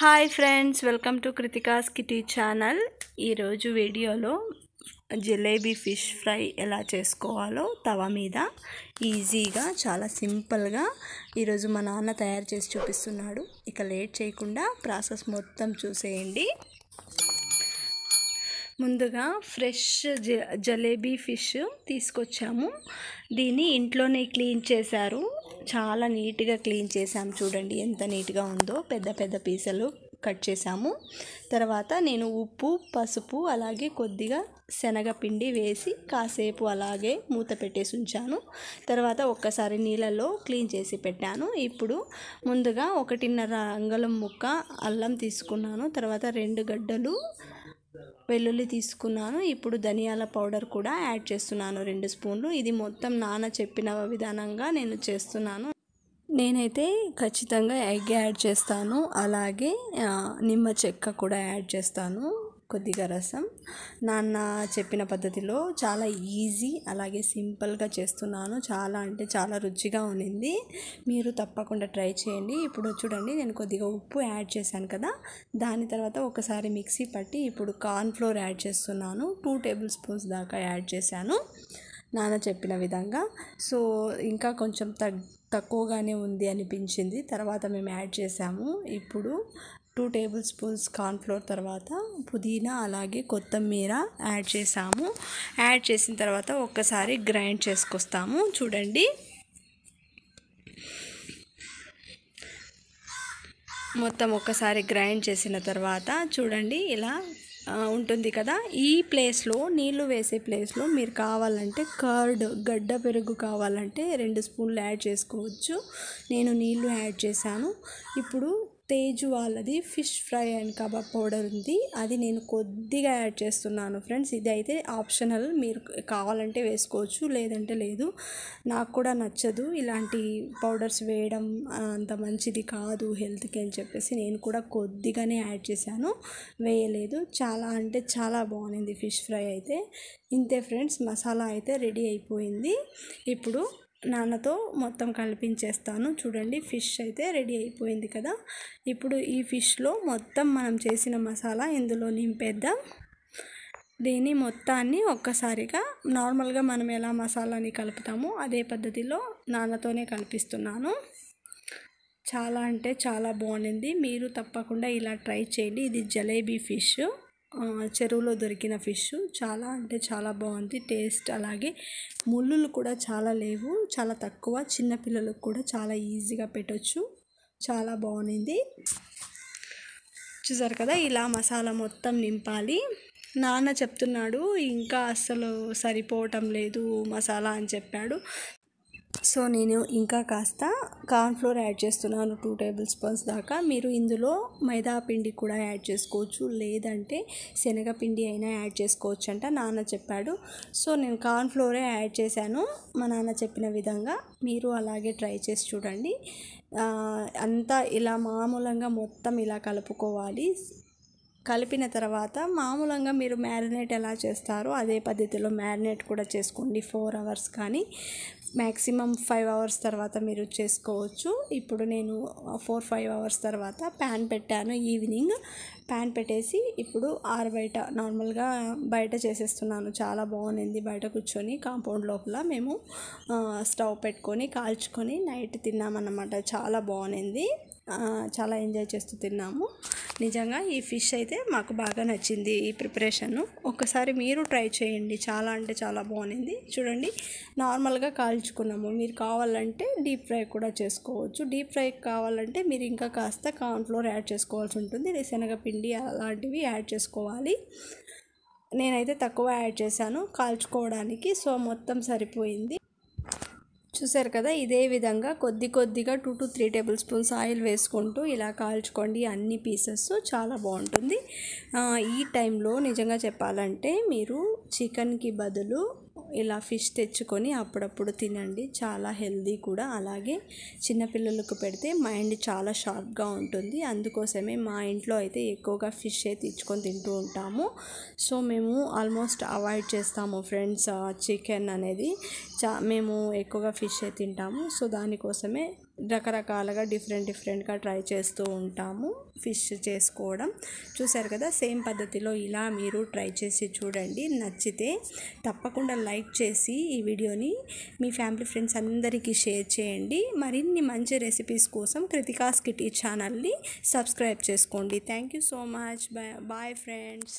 hi friends welcome to Kritika's kitty channel ఈరోజు వీడియోలో jalebi fish fry ఎలా చేసుకోవాలో తవ మీద ఈజీగా చాలా సింపుల్గా ఈరోజు మా నాన్న తయారు చేసి చూపిస్తున్నాడు ఇక లేట్ చేయకుండా ప్రాసెస్ మొత్తం చూసేయండి ముందుగా ఫ్రెష్ జ జలేబీ ఫిష్ తీసుకొచ్చాము దీన్ని ఇంట్లోనే క్లీన్ చేశారు చాలా నీట్గా క్లీన్ చేసాము చూడండి ఎంత నీట్గా ఉందో పెద్ద పెద్ద పీసలు కట్ చేసాము తర్వాత నేను ఉప్పు పసుపు అలాగే కొద్దిగా శనగపిండి వేసి కాసేపు అలాగే మూత పెట్టేసి ఉంచాను తర్వాత ఒక్కసారి నీళ్ళలో క్లీన్ చేసి పెట్టాను ఇప్పుడు ముందుగా ఒకటిన్నర అంగళం ముక్క అల్లం తీసుకున్నాను తర్వాత రెండు గడ్డలు వెల్లుల్లి తీసుకున్నాను ఇప్పుడు ధనియాల పౌడర్ కూడా యాడ్ చేస్తున్నాను రెండు స్పూన్లు ఇది మొత్తం నాన్న చెప్పిన విధానంగా నేను చేస్తున్నాను నేనైతే ఖచ్చితంగా ఎగ్ యాడ్ చేస్తాను అలాగే నిమ్మ చెక్క కూడా యాడ్ చేస్తాను కొద్దిగా రసం నాన్న చెప్పిన పద్ధతిలో చాలా ఈజీ అలాగే సింపుల్గా చేస్తున్నాను చాలా అంటే చాలా రుచిగా ఉన్నింది మీరు తప్పకుండా ట్రై చేయండి ఇప్పుడు చూడండి నేను కొద్దిగా ఉప్పు యాడ్ చేశాను కదా దాని తర్వాత ఒకసారి మిక్సీ పట్టి ఇప్పుడు కార్న్ ఫ్లోర్ యాడ్ చేస్తున్నాను టూ టేబుల్ స్పూన్స్ దాకా యాడ్ చేశాను నాన్న చెప్పిన విధంగా సో ఇంకా కొంచెం తగ్ తక్కువగానే ఉంది అనిపించింది తర్వాత మేము యాడ్ చేసాము ఇప్పుడు టూ టేబుల్ స్పూన్స్ కార్న్ఫ్లోర్ తర్వాత పుదీనా అలాగే కొత్తిమీర యాడ్ చేసాము యాడ్ చేసిన తర్వాత ఒక్కసారి గ్రైండ్ చేసుకొస్తాము చూడండి మొత్తం ఒక్కసారి గ్రైండ్ చేసిన తర్వాత చూడండి ఇలా ఉంటుంది కదా ఈ ప్లేస్లో నీళ్లు వేసే ప్లేస్లో మీరు కావాలంటే కర్డ్ గడ్డ పెరుగు కావాలంటే రెండు స్పూన్లు యాడ్ చేసుకోవచ్చు నేను నీళ్లు యాడ్ చేశాను ఇప్పుడు తేజు వాళ్ళది fish fry and kebab powder ఉంది అది నేను కొద్దిగా యాడ్ చేస్తున్నాను ఫ్రెండ్స్ ఇది అయితే ఆప్షనల్ మీరు కావాలంటే వేసుకోవచ్చు లేదంటే లేదు నాకు కూడా నచ్చదు ఇలాంటి పౌడర్స్ వేయడం అంత మంచిది కాదు హెల్త్కి అని చెప్పేసి నేను కూడా కొద్దిగానే యాడ్ చేశాను వేయలేదు చాలా అంటే చాలా బాగుంది ఫిష్ ఫ్రై అయితే ఇంతే ఫ్రెండ్స్ మసాలా అయితే రెడీ అయిపోయింది ఇప్పుడు నాన్నతో మొత్తం కలిపించేస్తాను చూడండి ఫిష్ అయితే రెడీ అయిపోయింది కదా ఇప్పుడు ఈ ఫిష్లో మొత్తం మనం చేసిన మసాలా ఇందులో నింపేద్దాం దీని మొత్తాన్ని ఒక్కసారిగా నార్మల్గా మనం ఎలా మసాలాని కలుపుతామో అదే పద్ధతిలో నాన్నతోనే కల్పిస్తున్నాను చాలా అంటే చాలా బాగుండింది మీరు తప్పకుండా ఇలా ట్రై చేయండి ఇది జలేబీ ఫిష్ చెరువులో దొరికిన ఫిష్ చాలా అంటే చాలా బాగుంది టేస్ట్ అలాగే ముళ్ళులు కూడా చాలా లేవు చాలా తక్కువ చిన్నపిల్లలకు కూడా చాలా ఈజీగా పెట్టచ్చు చాలా బాగుంది చూసారు కదా ఇలా మసాలా మొత్తం నింపాలి నాన్న చెప్తున్నాడు ఇంకా అస్సలు సరిపోవటం లేదు మసాలా అని చెప్పాడు సో నేను ఇంకా కాస్త కార్న్ఫ్లోర్ యాడ్ చేస్తున్నాను టూ టేబుల్ స్పూన్స్ దాకా మీరు ఇందులో మైదా పిండి కూడా యాడ్ చేసుకోవచ్చు లేదంటే శనగపిండి అయినా యాడ్ చేసుకోవచ్చు అంట నాన్న చెప్పాడు సో నేను కార్న్ ఫ్లోరే యాడ్ చేశాను మా నాన్న చెప్పిన విధంగా మీరు అలాగే ట్రై చేసి చూడండి అంతా ఇలా మామూలంగా మొత్తం ఇలా కలుపుకోవాలి కలిపిన తర్వాత మామూలంగా మీరు మ్యారినేట్ ఎలా చేస్తారో అదే పద్ధతిలో మ్యారినేట్ కూడా చేసుకోండి ఫోర్ అవర్స్ కానీ మ్యాక్సిమం ఫైవ్ అవర్స్ తర్వాత మీరు చేసుకోవచ్చు ఇప్పుడు నేను ఫోర్ ఫైవ్ అవర్స్ తర్వాత ప్యాన్ పెట్టాను ఈవినింగ్ ప్యాన్ పెట్టేసి ఇప్పుడు ఆరు బయట నార్మల్గా బయట చేసేస్తున్నాను చాలా బాగుంది బయట కూర్చొని కాంపౌండ్ లోపల మేము స్టవ్ పెట్టుకొని కాల్చుకొని నైట్ తిన్నామన్నమాట చాలా బాగుంది చాలా ఎంజాయ్ చేస్తూ తిన్నాము నిజంగా ఈ ఫిష్ అయితే మాకు బాగా నచ్చింది ఈ ప్రిపరేషను ఒకసారి మీరు ట్రై చేయండి చాలా అంటే చాలా బాగుంది చూడండి నార్మల్గా కాల్చుకున్నాము మీరు కావాలంటే డీప్ ఫ్రై కూడా చేసుకోవచ్చు డీప్ ఫ్రై కావాలంటే మీరు ఇంకా కాస్త కార్న్ఫ్లోర్ యాడ్ చేసుకోవాల్సి ఉంటుంది శనగపిండి అలాంటివి యాడ్ చేసుకోవాలి నేనైతే తక్కువ యాడ్ చేశాను కాల్చుకోవడానికి సో మొత్తం సరిపోయింది చూసారు కదా ఇదే విధంగా కొద్ది కొద్దిగా two to three tablespoons oil వేసుకుంటూ ఇలా కాల్చుకోండి అన్ని పీసెస్ చాలా బాగుంటుంది ఈ టైంలో నిజంగా చెప్పాలంటే మీరు చికెన్కి బదులు ఇలా ఫిష్ తెచ్చుకొని అప్పుడప్పుడు తినండి చాలా హెల్దీ కూడా అలాగే చిన్నపిల్లలకు పెడితే మైండ్ చాలా షార్ప్గా ఉంటుంది అందుకోసమే మా ఇంట్లో అయితే ఎక్కువగా ఫిష్ తెచ్చుకొని తింటూ ఉంటాము సో మేము ఆల్మోస్ట్ అవాయిడ్ చేస్తాము ఫ్రెండ్స్ చికెన్ అనేది చా మేము ఎక్కువగా ఫిష్ తింటాము సో దానికోసమే రకరకాలుగా డిఫరెంట్ డిఫరెంట్గా ట్రై చేస్తూ ఉంటాము ఫిష్ చేసుకోవడం చూసారు కదా సేమ్ పద్ధతిలో ఇలా మీరు ట్రై చేసి చూడండి నచ్చితే తప్పకుండా లైక్ చేసి ఈ వీడియోని మీ ఫ్యామిలీ ఫ్రెండ్స్ అందరికీ షేర్ చేయండి మరిన్ని మంచి రెసిపీస్ కోసం కృతికాస్ కిటీ ఛానల్ని సబ్స్క్రైబ్ చేసుకోండి thank you so much bye bye friends